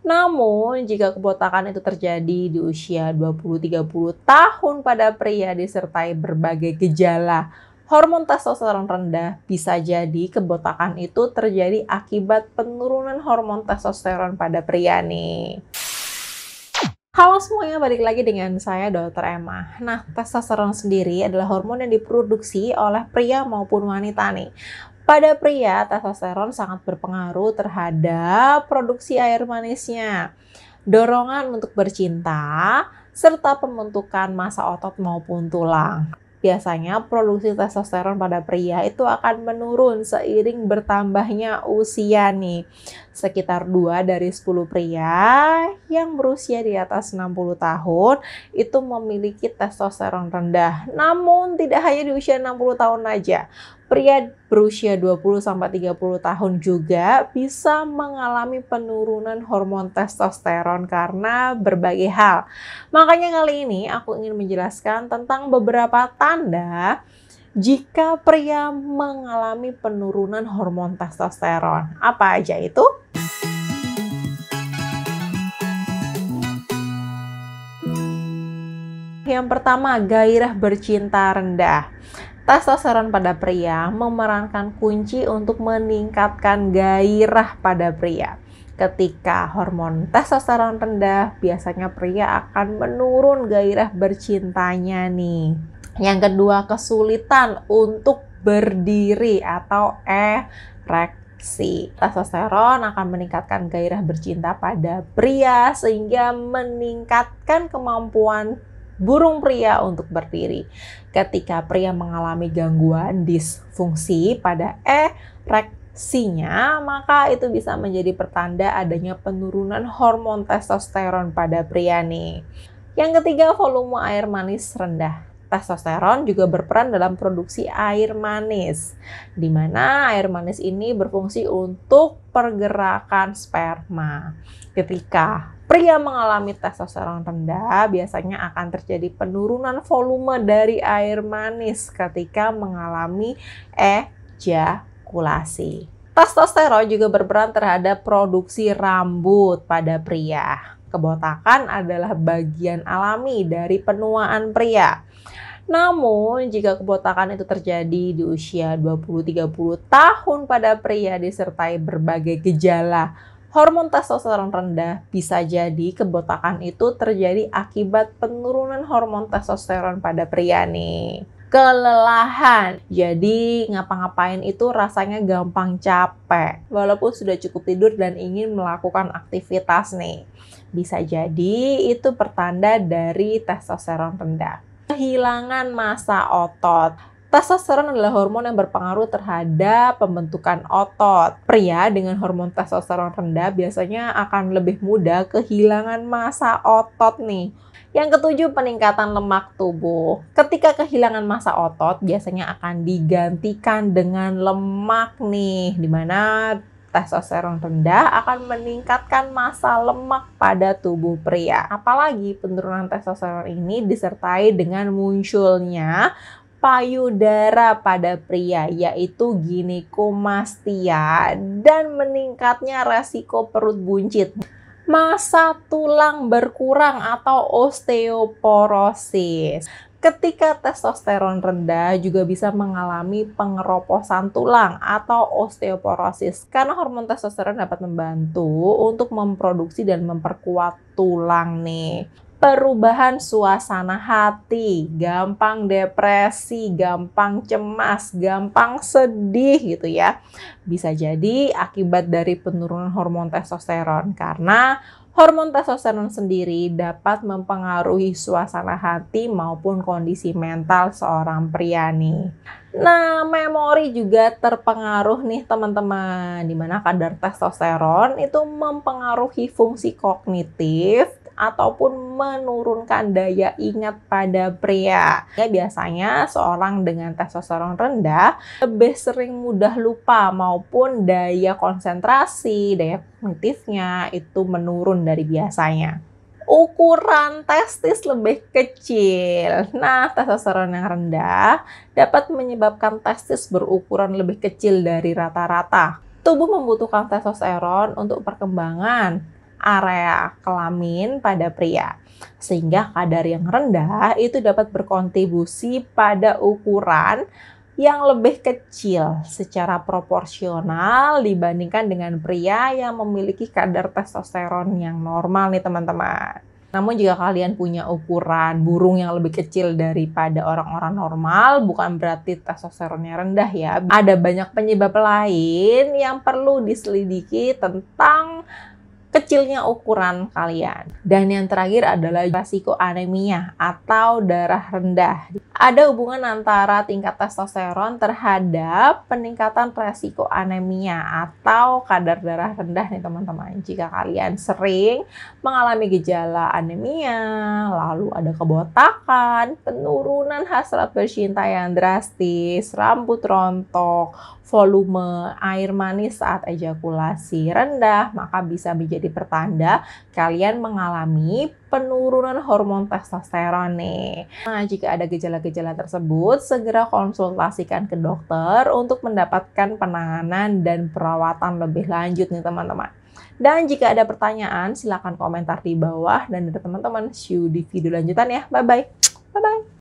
Namun, jika kebotakan itu terjadi di usia 20-30 tahun pada pria disertai berbagai gejala hormon testosteron rendah, bisa jadi kebotakan itu terjadi akibat penurunan hormon testosteron pada pria nih. Halo semuanya, balik lagi dengan saya Dr. Emma. Nah, testosteron sendiri adalah hormon yang diproduksi oleh pria maupun wanita nih. Pada pria, testosteron sangat berpengaruh terhadap produksi air manisnya, dorongan untuk bercinta, serta pembentukan massa otot maupun tulang. Biasanya produksi testosteron pada pria itu akan menurun seiring bertambahnya usia nih. Sekitar 2 dari 10 pria yang berusia di atas 60 tahun itu memiliki testosteron rendah. Namun tidak hanya di usia 60 tahun aja pria berusia 20-30 tahun juga bisa mengalami penurunan hormon testosteron karena berbagai hal. Makanya kali ini aku ingin menjelaskan tentang beberapa tanda jika pria mengalami penurunan hormon testosteron. Apa aja itu? Yang pertama, gairah bercinta rendah. Testosteron pada pria memerankan kunci untuk meningkatkan gairah pada pria. Ketika hormon testosteron rendah, biasanya pria akan menurun gairah bercintanya nih. Yang kedua, kesulitan untuk berdiri atau ereksi. Testosteron akan meningkatkan gairah bercinta pada pria sehingga meningkatkan kemampuan burung pria untuk berdiri. Ketika pria mengalami gangguan disfungsi pada ereksinya, maka itu bisa menjadi pertanda adanya penurunan hormon testosteron pada pria nih. Yang ketiga, volume air manis rendah testosteron juga berperan dalam produksi air manis, di mana air manis ini berfungsi untuk pergerakan sperma. Ketika Pria mengalami testosteron rendah biasanya akan terjadi penurunan volume dari air manis ketika mengalami ejakulasi. Testosteron juga berperan terhadap produksi rambut pada pria. Kebotakan adalah bagian alami dari penuaan pria. Namun, jika kebotakan itu terjadi di usia 20-30 tahun pada pria disertai berbagai gejala hormon testosteron rendah bisa jadi kebotakan itu terjadi akibat penurunan hormon testosteron pada pria nih. Kelelahan, jadi ngapa-ngapain itu rasanya gampang capek, walaupun sudah cukup tidur dan ingin melakukan aktivitas nih. Bisa jadi itu pertanda dari testosteron rendah kehilangan masa otot. Testosteron adalah hormon yang berpengaruh terhadap pembentukan otot. Pria dengan hormon testosteron rendah biasanya akan lebih mudah kehilangan massa otot nih. Yang ketujuh, peningkatan lemak tubuh. Ketika kehilangan massa otot, biasanya akan digantikan dengan lemak nih, di mana testosteron rendah akan meningkatkan massa lemak pada tubuh pria. Apalagi penurunan testosteron ini disertai dengan munculnya payudara pada pria yaitu ginekomastia dan meningkatnya resiko perut buncit. Masa tulang berkurang atau osteoporosis. Ketika testosteron rendah juga bisa mengalami pengeroposan tulang atau osteoporosis karena hormon testosteron dapat membantu untuk memproduksi dan memperkuat tulang nih perubahan suasana hati, gampang depresi, gampang cemas, gampang sedih gitu ya. Bisa jadi akibat dari penurunan hormon testosteron karena hormon testosteron sendiri dapat mempengaruhi suasana hati maupun kondisi mental seorang pria nih. Nah, memori juga terpengaruh nih teman-teman, dimana kadar testosteron itu mempengaruhi fungsi kognitif, ataupun menurunkan daya ingat pada pria. Ya, biasanya seorang dengan testosteron rendah lebih sering mudah lupa maupun daya konsentrasi, daya kognitifnya itu menurun dari biasanya ukuran testis lebih kecil. Nah, testosteron yang rendah dapat menyebabkan testis berukuran lebih kecil dari rata-rata. Tubuh membutuhkan testosteron untuk perkembangan, area kelamin pada pria. Sehingga kadar yang rendah itu dapat berkontribusi pada ukuran yang lebih kecil secara proporsional dibandingkan dengan pria yang memiliki kadar testosteron yang normal nih teman-teman. Namun jika kalian punya ukuran burung yang lebih kecil daripada orang-orang normal, bukan berarti testosteronnya rendah ya. Ada banyak penyebab lain yang perlu diselidiki tentang kecilnya ukuran kalian. Dan yang terakhir adalah resiko anemia atau darah rendah ada hubungan antara tingkat testosteron terhadap peningkatan resiko anemia atau kadar darah rendah nih teman-teman. Jika kalian sering mengalami gejala anemia, lalu ada kebotakan, penurunan hasrat bercinta yang drastis, rambut rontok, volume air manis saat ejakulasi rendah, maka bisa menjadi pertanda kalian mengalami penurunan hormon testosteron nih. Nah, jika ada gejala-gejala tersebut, segera konsultasikan ke dokter untuk mendapatkan penanganan dan perawatan lebih lanjut nih teman-teman. Dan jika ada pertanyaan, silakan komentar di bawah dan dari teman-teman, see you di video lanjutan ya. Bye-bye. Bye-bye.